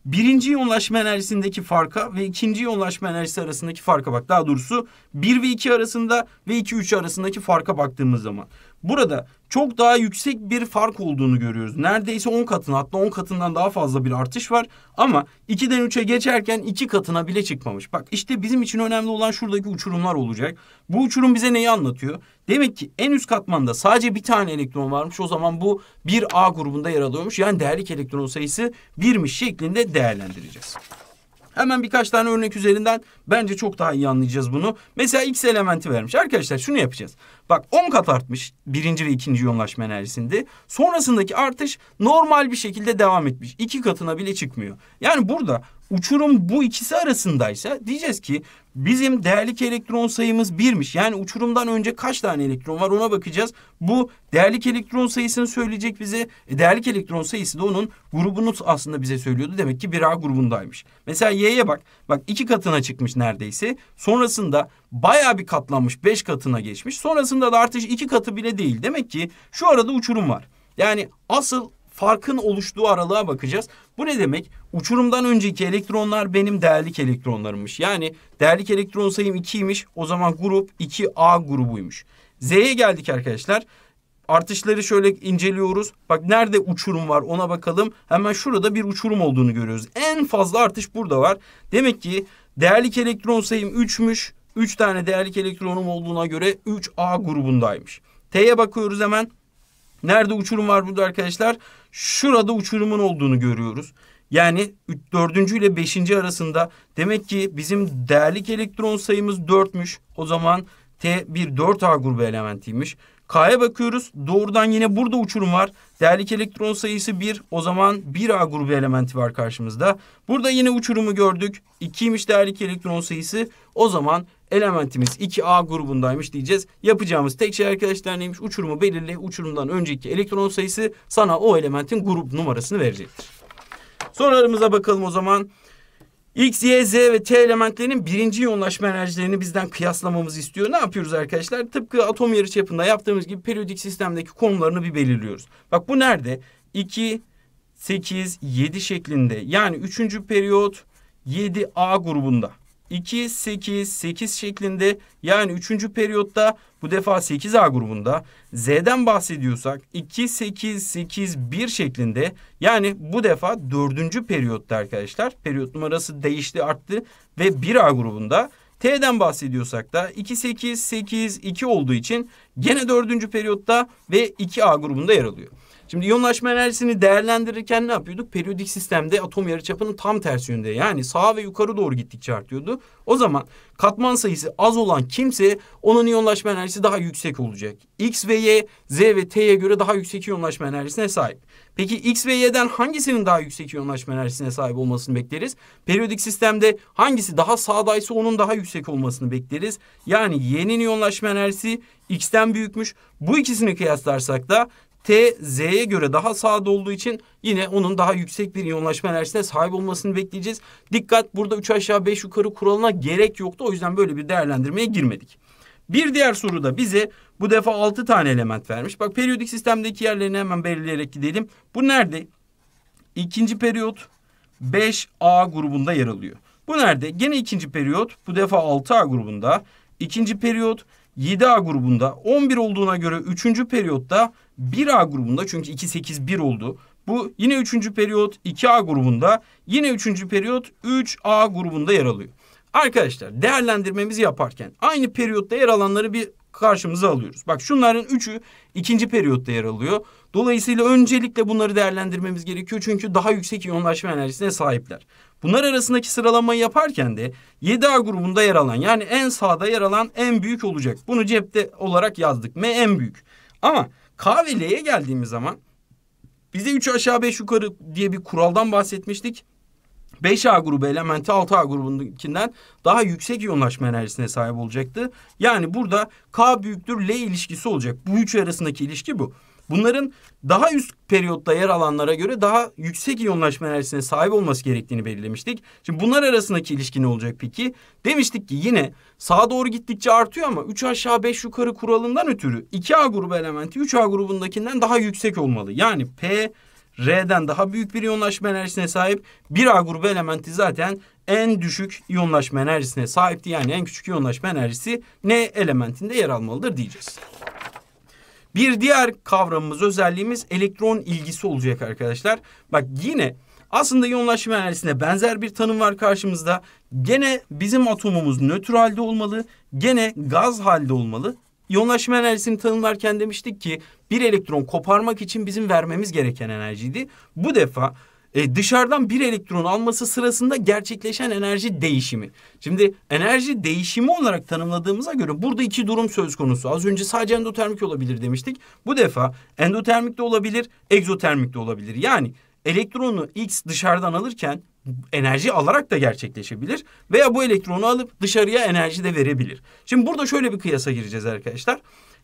birinci yoğunlaşma enerjisindeki farka ve ikinci yoğunlaşma enerjisi arasındaki farka bak. Daha doğrusu 1 ve 2 arasında ve 2-3 arasındaki farka baktığımız zaman. Burada çok daha yüksek bir fark olduğunu görüyoruz. Neredeyse 10 katına hatta 10 katından daha fazla bir artış var. Ama 2'den 3'e geçerken 2 katına bile çıkmamış. Bak işte bizim için önemli olan şuradaki uçurumlar olacak. Bu uçurum bize neyi anlatıyor? Demek ki en üst katmanda sadece bir tane elektron varmış. O zaman bu 1A grubunda yer alıyormuş. Yani değerlik elektron sayısı 1'miş şeklinde değerlendireceğiz. Hemen birkaç tane örnek üzerinden bence çok daha iyi anlayacağız bunu. Mesela x elementi vermiş. Arkadaşlar şunu yapacağız. Bak 10 kat artmış birinci ve ikinci yoğunlaşma enerjisinde. Sonrasındaki artış normal bir şekilde devam etmiş. iki katına bile çıkmıyor. Yani burada Uçurum bu ikisi arasındaysa diyeceğiz ki bizim değerlik elektron sayımız birmiş. Yani uçurumdan önce kaç tane elektron var ona bakacağız. Bu değerlik elektron sayısını söyleyecek bize. E, değerlik elektron sayısı da onun grubunu aslında bize söylüyordu. Demek ki bir A grubundaymış. Mesela Y'ye bak. Bak iki katına çıkmış neredeyse. Sonrasında baya bir katlanmış. Beş katına geçmiş. Sonrasında da artış iki katı bile değil. Demek ki şu arada uçurum var. Yani asıl farkın oluştuğu aralığa bakacağız. Bu ne demek? Uçurumdan önceki elektronlar benim değerlik elektronlarımmış. Yani değerlik elektron sayım 2'ymiş. O zaman grup 2A grubuymuş. Z'ye geldik arkadaşlar. Artışları şöyle inceliyoruz. Bak nerede uçurum var ona bakalım. Hemen şurada bir uçurum olduğunu görüyoruz. En fazla artış burada var. Demek ki değerlik elektron sayım 3'müş. 3 tane değerlik elektronum olduğuna göre 3A grubundaymış. T'ye bakıyoruz hemen. Nerede uçurum var burada arkadaşlar? şurada uçurumun olduğunu görüyoruz. Yani 4. ile 5. arasında demek ki bizim değerlik elektron sayımız dörtmüş O zaman T bir 4A grubu elementiymiş. K'ya bakıyoruz. Doğrudan yine burada uçurum var. Değerlik elektron sayısı 1. O zaman 1A grubu elementi var karşımızda. Burada yine uçurumu gördük. 2'ymiş değerlik elektron sayısı. O zaman elementimiz 2A grubundaymış diyeceğiz. Yapacağımız tek şey arkadaşlar neymiş? Uçurumu belirle. Uçurumdan önceki elektron sayısı sana o elementin grup numarasını verecektir. Sorularımıza bakalım o zaman. X, Y, Z ve T elementlerinin birinci yoğunlaşma enerjilerini bizden kıyaslamamızı istiyor. Ne yapıyoruz arkadaşlar? Tıpkı atom yarıçapında yaptığımız gibi periyodik sistemdeki konumlarını bir belirliyoruz. Bak bu nerede? 2, 8, 7 şeklinde. Yani üçüncü periyot 7A grubunda. 2, 8, 8 şeklinde yani 3. periyotta bu defa 8A grubunda Z'den bahsediyorsak 2, 8, 8, 1 şeklinde yani bu defa 4. periyotta arkadaşlar periyot numarası değişti arttı ve 1A grubunda T'den bahsediyorsak da 2, 8, 8, 2 olduğu için gene 4. periyotta ve 2A grubunda yer alıyor. Şimdi iyonlaşma enerjisini değerlendirirken ne yapıyorduk? Periyodik sistemde atom yarıçapının tam tersi yönde. Yani sağa ve yukarı doğru gittikçe artıyordu. O zaman katman sayısı az olan kimse onun iyonlaşma enerjisi daha yüksek olacak. X ve Y, Z ve T'ye göre daha yüksek iyonlaşma enerjisine sahip. Peki X ve Y'den hangisinin daha yüksek iyonlaşma enerjisine sahip olmasını bekleriz? Periyodik sistemde hangisi daha sağdaysa onun daha yüksek olmasını bekleriz. Yani Y'nin iyonlaşma enerjisi X'ten büyükmüş. Bu ikisini kıyaslarsak da T Z'ye göre daha sağda olduğu için yine onun daha yüksek bir iyonlaşma enerjisine sahip olmasını bekleyeceğiz. Dikkat burada 3 aşağı 5 yukarı kuralına gerek yoktu. O yüzden böyle bir değerlendirmeye girmedik. Bir diğer soruda bize bu defa 6 tane element vermiş. Bak periyodik sistemdeki yerlerini hemen belirleyerek gidelim. Bu nerede? İkinci periyot 5A grubunda yer alıyor. Bu nerede? Gene ikinci periyot bu defa 6A grubunda. İkinci periyot 7A grubunda. 11 olduğuna göre üçüncü periyotta 1A grubunda çünkü 2-8-1 oldu. Bu yine 3. periyot 2A grubunda, yine 3. periyot 3A grubunda yer alıyor. Arkadaşlar değerlendirmemizi yaparken aynı periyotta yer alanları bir karşımıza alıyoruz. Bak şunların üçü ikinci periyotta yer alıyor. Dolayısıyla öncelikle bunları değerlendirmemiz gerekiyor. Çünkü daha yüksek iyonlaşma enerjisine sahipler. Bunlar arasındaki sıralamayı yaparken de 7A grubunda yer alan yani en sağda yer alan en büyük olacak. Bunu cepte olarak yazdık. M en büyük. Ama K ve L'ye geldiğimiz zaman bize 3 aşağı 5 yukarı diye bir kuraldan bahsetmiştik. 5A grubu elementi 6A grubundakinden daha yüksek yoğunlaşma enerjisine sahip olacaktı. Yani burada K büyüktür L ilişkisi olacak. Bu üç arasındaki ilişki bu. Bunların daha üst periyotta yer alanlara göre daha yüksek iyonlaşma enerjisine sahip olması gerektiğini belirlemiştik. Şimdi bunlar arasındaki ilişki ne olacak peki? Demiştik ki yine sağa doğru gittikçe artıyor ama 3 aşağı 5 yukarı kuralından ötürü 2A grubu elementi 3A grubundakinden daha yüksek olmalı. Yani P R'den daha büyük bir iyonlaşma enerjisine sahip. 1A grubu elementi zaten en düşük iyonlaşma enerjisine sahipti. Yani en küçük iyonlaşma enerjisi N elementinde yer almalıdır diyeceğiz. Bir diğer kavramımız, özelliğimiz elektron ilgisi olacak arkadaşlar. Bak yine aslında yoğunlaşma enerjisine benzer bir tanım var karşımızda. Gene bizim atomumuz nötr halde olmalı, gene gaz halde olmalı. İyonlaşma enerjisini tanımlarken demiştik ki bir elektron koparmak için bizim vermemiz gereken enerjiydi. Bu defa e, dışarıdan bir elektron alması sırasında gerçekleşen enerji değişimi. Şimdi enerji değişimi olarak tanımladığımıza göre burada iki durum söz konusu. Az önce sadece endotermik olabilir demiştik. Bu defa endotermik de olabilir, egzotermik de olabilir. Yani elektronu X dışarıdan alırken enerji alarak da gerçekleşebilir veya bu elektronu alıp dışarıya enerji de verebilir. Şimdi burada şöyle bir kıyasa gireceğiz arkadaşlar.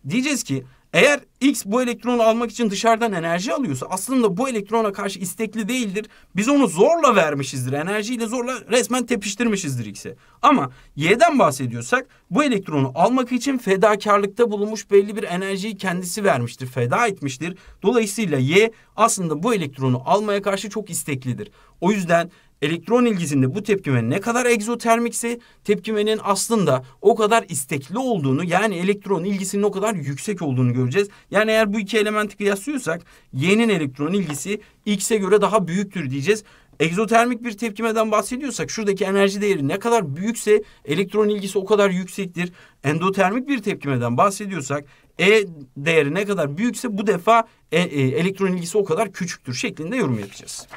Diyeceğiz ki eğer X bu elektronu almak için dışarıdan enerji alıyorsa aslında bu elektrona karşı istekli değildir. Biz onu zorla vermişizdir. Enerjiyle zorla resmen tepiştirmişizdir X'e. Ama Y'den bahsediyorsak bu elektronu almak için fedakarlıkta bulunmuş belli bir enerjiyi kendisi vermiştir, feda etmiştir. Dolayısıyla Y aslında bu elektronu almaya karşı çok isteklidir. O yüzden elektron ilgisinde bu tepkime ne kadar egzotermikse tepkimenin aslında o kadar istekli olduğunu yani elektron ilgisinin o kadar yüksek olduğunu göreceğiz. Yani eğer bu iki elementi kıyaslıyorsak Y'nin elektron ilgisi X'e göre daha büyüktür diyeceğiz. Egzotermik bir tepkimeden bahsediyorsak şuradaki enerji değeri ne kadar büyükse elektron ilgisi o kadar yüksektir. Endotermik bir tepkimeden bahsediyorsak E değeri ne kadar büyükse bu defa e, e, elektron ilgisi o kadar küçüktür şeklinde yorum yapacağız.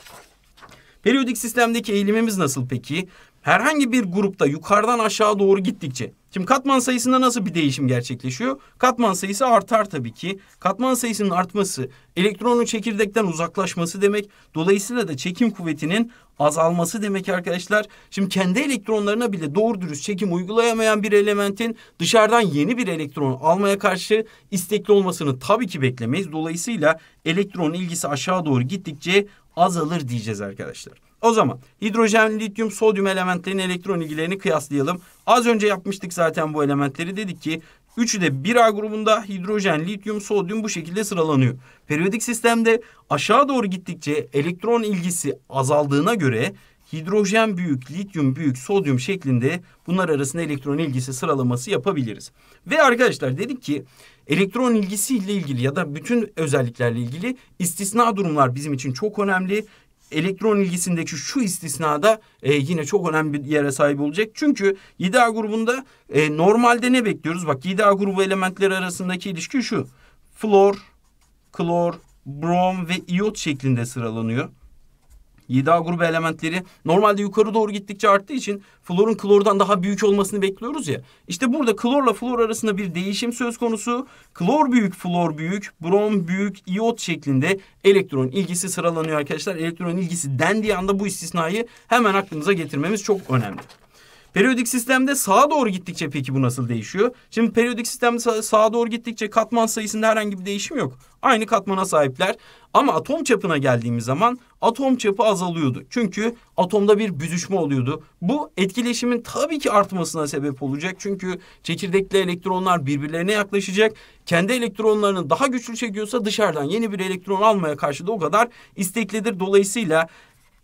Periyodik sistemdeki eğilimimiz nasıl peki? Herhangi bir grupta yukarıdan aşağı doğru gittikçe Şimdi katman sayısında nasıl bir değişim gerçekleşiyor? Katman sayısı artar tabii ki. Katman sayısının artması elektronun çekirdekten uzaklaşması demek. Dolayısıyla da çekim kuvvetinin azalması demek arkadaşlar. Şimdi kendi elektronlarına bile doğru dürüst çekim uygulayamayan bir elementin dışarıdan yeni bir elektron almaya karşı istekli olmasını tabii ki beklemeyiz. Dolayısıyla elektron ilgisi aşağı doğru gittikçe azalır diyeceğiz arkadaşlar. O zaman hidrojen, lityum, sodyum elementlerin elektron ilgilerini kıyaslayalım. Az önce yapmıştık zaten bu elementleri. Dedik ki Üçü de bir a grubunda hidrojen, lityum, sodyum bu şekilde sıralanıyor. Periyodik sistemde aşağı doğru gittikçe elektron ilgisi azaldığına göre hidrojen büyük, lityum büyük, sodyum şeklinde bunlar arasında elektron ilgisi sıralaması yapabiliriz. Ve arkadaşlar dedik ki elektron ilgisiyle ilgili ya da bütün özelliklerle ilgili istisna durumlar bizim için çok önemli elektron ilgisindeki şu istisnada e, yine çok önemli bir yere sahip olacak. Çünkü 7A grubunda e, normalde ne bekliyoruz? Bak 7A grubu elementleri arasındaki ilişki şu. Flor, klor, brom ve iot şeklinde sıralanıyor. 7A grubu elementleri normalde yukarı doğru gittikçe arttığı için florun klordan daha büyük olmasını bekliyoruz ya. İşte burada klorla flor arasında bir değişim söz konusu. Klor büyük, flor büyük, brom büyük, iot şeklinde elektron ilgisi sıralanıyor arkadaşlar. Elektron ilgisi dendiği anda bu istisnayı hemen aklınıza getirmemiz çok önemli. Periyodik sistemde sağa doğru gittikçe peki bu nasıl değişiyor? Şimdi periyodik sistemde sa sağa doğru gittikçe katman sayısında herhangi bir değişim yok. Aynı katmana sahipler. Ama atom çapına geldiğimiz zaman atom çapı azalıyordu. Çünkü atomda bir büzüşme oluyordu. Bu etkileşimin tabii ki artmasına sebep olacak. Çünkü çekirdekli elektronlar birbirlerine yaklaşacak. Kendi elektronlarını daha güçlü çekiyorsa dışarıdan yeni bir elektron almaya karşı da o kadar isteklidir. Dolayısıyla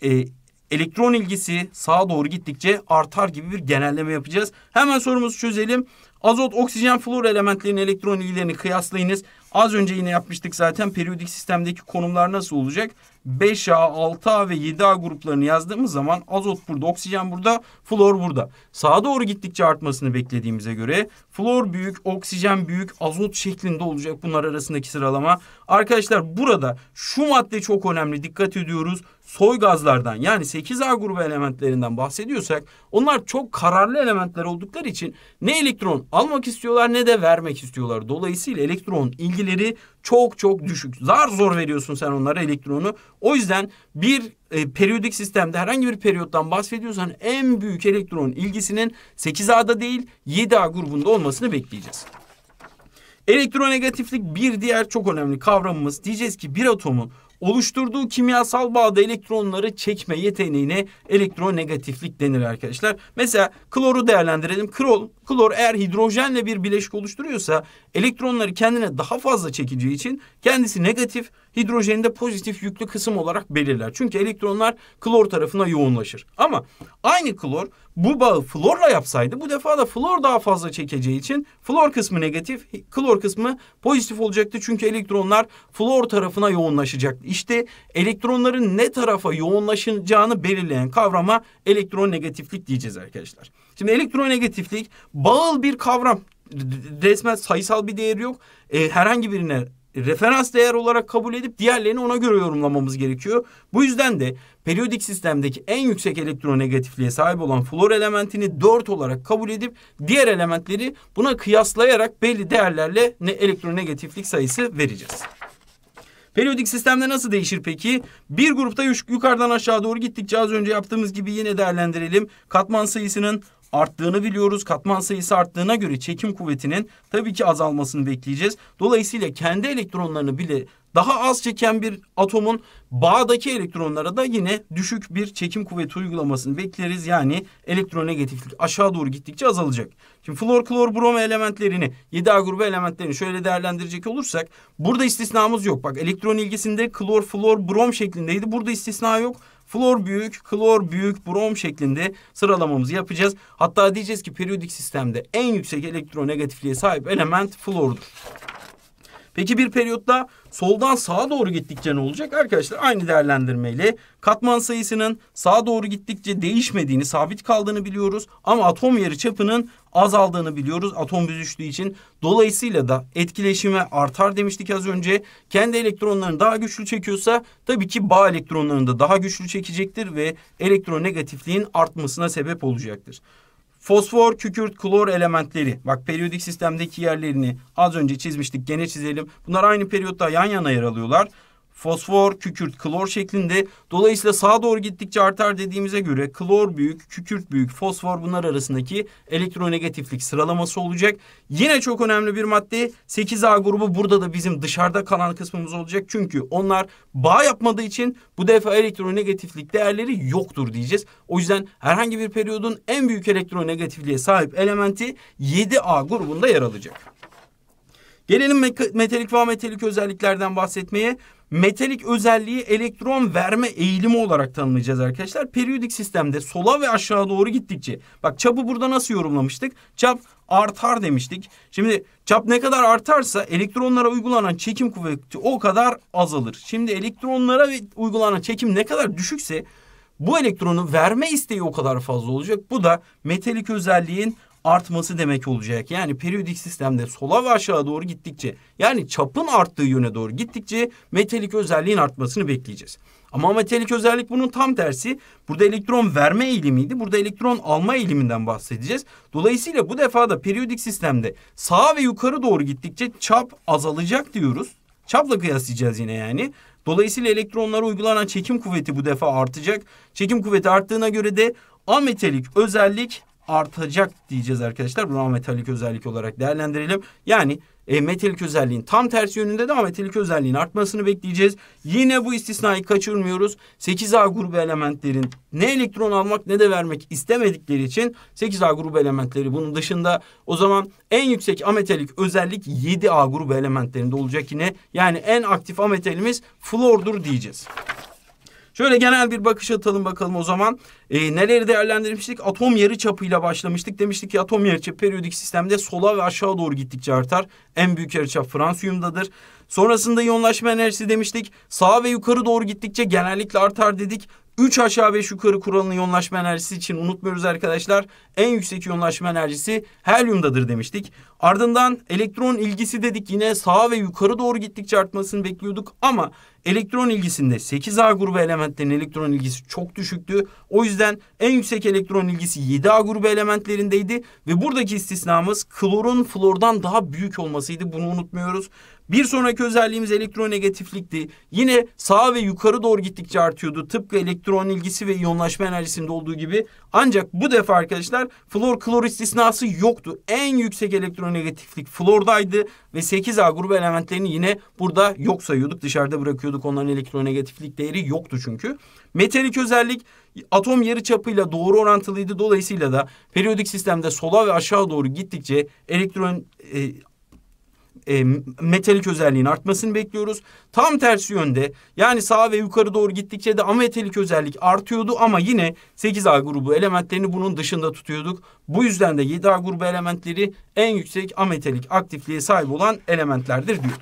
e, elektron ilgisi sağa doğru gittikçe artar gibi bir genelleme yapacağız. Hemen sorumuzu çözelim. Azot, oksijen, flor elementlerinin elektron ilgilerini kıyaslayınız. Az önce yine yapmıştık zaten periyodik sistemdeki konumlar nasıl olacak? 5A, 6A ve 7A gruplarını yazdığımız zaman azot burada, oksijen burada, flor burada. Sağa doğru gittikçe artmasını beklediğimize göre flor büyük, oksijen büyük, azot şeklinde olacak bunlar arasındaki sıralama. Arkadaşlar burada şu madde çok önemli dikkat ediyoruz soy gazlardan yani 8A grubu elementlerinden bahsediyorsak onlar çok kararlı elementler oldukları için ne elektron almak istiyorlar ne de vermek istiyorlar. Dolayısıyla elektron ilgileri çok çok düşük. Zar zor veriyorsun sen onlara elektronu. O yüzden bir e, periyodik sistemde herhangi bir periyottan bahsediyorsan en büyük elektron ilgisinin 8A'da değil 7A grubunda olmasını bekleyeceğiz. Elektronegatiflik bir diğer çok önemli kavramımız. Diyeceğiz ki bir atomun oluşturduğu kimyasal bağda elektronları çekme yeteneğine elektronegatiflik denir arkadaşlar. Mesela kloru değerlendirelim. Klor, klor eğer hidrojenle bir bileşik oluşturuyorsa elektronları kendine daha fazla çekeceği için kendisi negatif Hidrojeninde pozitif yüklü kısım olarak belirler. Çünkü elektronlar klor tarafına yoğunlaşır. Ama aynı klor bu bağı florla yapsaydı bu defa da flor daha fazla çekeceği için flor kısmı negatif, klor kısmı pozitif olacaktı. Çünkü elektronlar flor tarafına yoğunlaşacak. İşte elektronların ne tarafa yoğunlaşacağını belirleyen kavrama elektron negatiflik diyeceğiz arkadaşlar. Şimdi elektron negatiflik bağıl bir kavram resmen sayısal bir değeri yok. E, herhangi birine referans değer olarak kabul edip diğerlerini ona göre yorumlamamız gerekiyor. Bu yüzden de periyodik sistemdeki en yüksek elektronegatifliğe sahip olan flor elementini 4 olarak kabul edip diğer elementleri buna kıyaslayarak belli değerlerle ne elektronegatiflik sayısı vereceğiz. Periyodik sistemde nasıl değişir peki? Bir grupta yukarıdan aşağı doğru gittikçe az önce yaptığımız gibi yine değerlendirelim. Katman sayısının arttığını biliyoruz. Katman sayısı arttığına göre çekim kuvvetinin tabii ki azalmasını bekleyeceğiz. Dolayısıyla kendi elektronlarını bile daha az çeken bir atomun bağdaki elektronlara da yine düşük bir çekim kuvveti uygulamasını bekleriz. Yani elektronegatiflik aşağı doğru gittikçe azalacak. Şimdi flor, klor, brom elementlerini, 7A grubu elementlerini şöyle değerlendirecek olursak burada istisnamız yok. Bak elektron ilgisinde klor, flor, brom şeklindeydi. Burada istisna yok. Flor büyük, klor büyük, brom şeklinde sıralamamızı yapacağız. Hatta diyeceğiz ki periyodik sistemde en yüksek elektronegatifliğe sahip element flordur. Peki bir periyotta soldan sağa doğru gittikçe ne olacak? Arkadaşlar aynı değerlendirmeyle katman sayısının sağa doğru gittikçe değişmediğini, sabit kaldığını biliyoruz. Ama atom yeri çapının azaldığını biliyoruz atom büzüştüğü için. Dolayısıyla da etkileşime artar demiştik az önce. Kendi elektronlarını daha güçlü çekiyorsa tabii ki bağ elektronlarını da daha güçlü çekecektir ve elektronegatifliğin artmasına sebep olacaktır. Fosfor, kükürt, klor elementleri. Bak periyodik sistemdeki yerlerini az önce çizmiştik. Gene çizelim. Bunlar aynı periyotta yan yana yer alıyorlar fosfor, kükürt, klor şeklinde. Dolayısıyla sağa doğru gittikçe artar dediğimize göre klor büyük, kükürt büyük, fosfor bunlar arasındaki elektronegatiflik sıralaması olacak. Yine çok önemli bir madde 8A grubu burada da bizim dışarıda kalan kısmımız olacak. Çünkü onlar bağ yapmadığı için bu defa elektronegatiflik değerleri yoktur diyeceğiz. O yüzden herhangi bir periyodun en büyük elektronegatifliğe sahip elementi 7A grubunda yer alacak. Gelelim metalik ve metalik özelliklerden bahsetmeye. Metalik özelliği elektron verme eğilimi olarak tanımlayacağız arkadaşlar. Periyodik sistemde sola ve aşağı doğru gittikçe. Bak çapı burada nasıl yorumlamıştık? Çap artar demiştik. Şimdi çap ne kadar artarsa elektronlara uygulanan çekim kuvveti o kadar azalır. Şimdi elektronlara uygulanan çekim ne kadar düşükse bu elektronu verme isteği o kadar fazla olacak. Bu da metalik özelliğin artması demek olacak. Yani periyodik sistemde sola ve aşağı doğru gittikçe yani çapın arttığı yöne doğru gittikçe metalik özelliğin artmasını bekleyeceğiz. Ama metalik özellik bunun tam tersi. Burada elektron verme eğilimiydi. Burada elektron alma eğiliminden bahsedeceğiz. Dolayısıyla bu defa da periyodik sistemde sağa ve yukarı doğru gittikçe çap azalacak diyoruz. Çapla kıyaslayacağız yine yani. Dolayısıyla elektronlara uygulanan çekim kuvveti bu defa artacak. Çekim kuvveti arttığına göre de ametalik özellik artacak diyeceğiz arkadaşlar. Bunu ametalik özellik olarak değerlendirelim. Yani e, metalik özelliğin tam tersi yönünde de ametalik özelliğin artmasını bekleyeceğiz. Yine bu istisnayı kaçırmıyoruz. 8A grubu elementlerin ne elektron almak ne de vermek istemedikleri için 8A grubu elementleri bunun dışında o zaman en yüksek ametalik özellik 7A grubu elementlerinde olacak yine. Yani en aktif ametalimiz flordur diyeceğiz. Şöyle genel bir bakış atalım bakalım o zaman. E, neleri değerlendirmiştik? Atom yarı çapıyla başlamıştık. Demiştik ki atom yarı çapı periyodik sistemde sola ve aşağı doğru gittikçe artar. En büyük yarı çap Fransiyum'dadır. Sonrasında iyonlaşma enerjisi demiştik. Sağa ve yukarı doğru gittikçe genellikle artar dedik. 3 aşağı 5 yukarı kuralının yoğunlaşma enerjisi için unutmuyoruz arkadaşlar. En yüksek yoğunlaşma enerjisi helyumdadır demiştik. Ardından elektron ilgisi dedik yine sağa ve yukarı doğru gittikçe artmasını bekliyorduk ama Elektron ilgisinde 8A grubu elementlerin elektron ilgisi çok düşüktü. O yüzden en yüksek elektron ilgisi 7A grubu elementlerindeydi ve buradaki istisnamız klorun flordan daha büyük olmasıydı. Bunu unutmuyoruz. Bir sonraki özelliğimiz elektronegatiflikti. Yine sağa ve yukarı doğru gittikçe artıyordu. Tıpkı elektron ilgisi ve iyonlaşma enerjisinde olduğu gibi. Ancak bu defa arkadaşlar flor klor istisnası yoktu. En yüksek elektronegatiflik flordaydı ve 8A grubu elementlerini yine burada yok sayıyorduk. Dışarıda bırakıyorduk. Onların elektronegatiflik değeri yoktu çünkü. Metalik özellik atom yarı çapıyla doğru orantılıydı. Dolayısıyla da periyodik sistemde sola ve aşağı doğru gittikçe elektron e, e, metalik özelliğin artmasını bekliyoruz. Tam tersi yönde yani sağ ve yukarı doğru gittikçe de ametalik özellik artıyordu ama yine 8A grubu elementlerini bunun dışında tutuyorduk. Bu yüzden de 7A grubu elementleri en yüksek ametalik aktifliğe sahip olan elementlerdir diyor.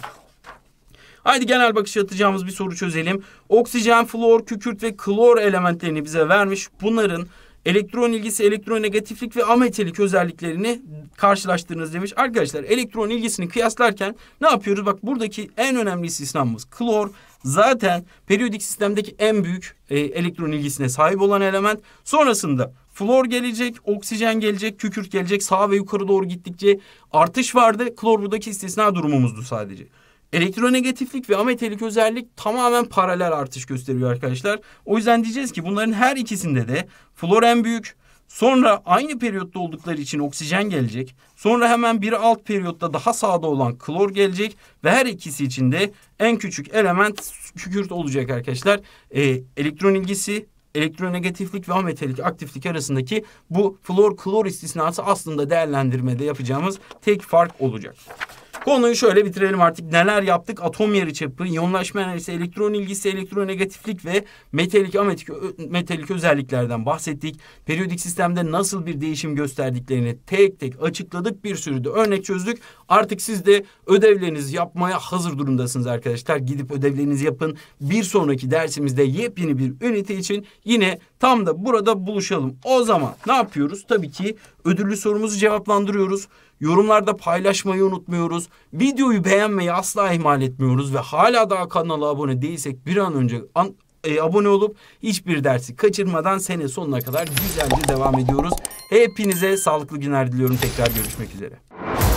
Haydi genel bakış atacağımız bir soru çözelim. Oksijen, flor, kükürt ve klor elementlerini bize vermiş. Bunların elektron ilgisi, elektron negatiflik ve ametilik özelliklerini karşılaştırınız demiş. Arkadaşlar elektron ilgisini kıyaslarken ne yapıyoruz? Bak buradaki en önemli istisnamız klor. Zaten periyodik sistemdeki en büyük e, elektron ilgisine sahip olan element. Sonrasında Flor gelecek, oksijen gelecek, kükürt gelecek. Sağa ve yukarı doğru gittikçe artış vardı. Klor buradaki istisna durumumuzdu sadece. Elektronegatiflik ve ametelik özellik tamamen paralel artış gösteriyor arkadaşlar. O yüzden diyeceğiz ki bunların her ikisinde de flor en büyük, Sonra aynı periyotta oldukları için oksijen gelecek. Sonra hemen bir alt periyotta daha sağda olan klor gelecek. Ve her ikisi için de en küçük element kükürt olacak arkadaşlar. Ee, elektron ilgisi, elektronegatiflik ve ametelik aktiflik arasındaki bu flor klor istisnası aslında değerlendirmede yapacağımız tek fark olacak. Konuyu şöyle bitirelim artık. Neler yaptık? Atom yarı çapı, iyonlaşma enerjisi, elektron ilgisi, elektronegatiflik ve metalik ametik metalik özelliklerden bahsettik. Periyodik sistemde nasıl bir değişim gösterdiklerini tek tek açıkladık. Bir sürü de örnek çözdük. Artık siz de ödevlerinizi yapmaya hazır durumdasınız arkadaşlar. Gidip ödevlerinizi yapın. Bir sonraki dersimizde yepyeni bir ünite için yine tam da burada buluşalım. O zaman ne yapıyoruz? Tabii ki ödüllü sorumuzu cevaplandırıyoruz. Yorumlarda paylaşmayı unutmuyoruz. Videoyu beğenmeyi asla ihmal etmiyoruz ve hala daha kanala abone değilsek bir an önce an e, abone olup hiçbir dersi kaçırmadan sene sonuna kadar güzelce devam ediyoruz. Hepinize sağlıklı günler diliyorum. Tekrar görüşmek üzere.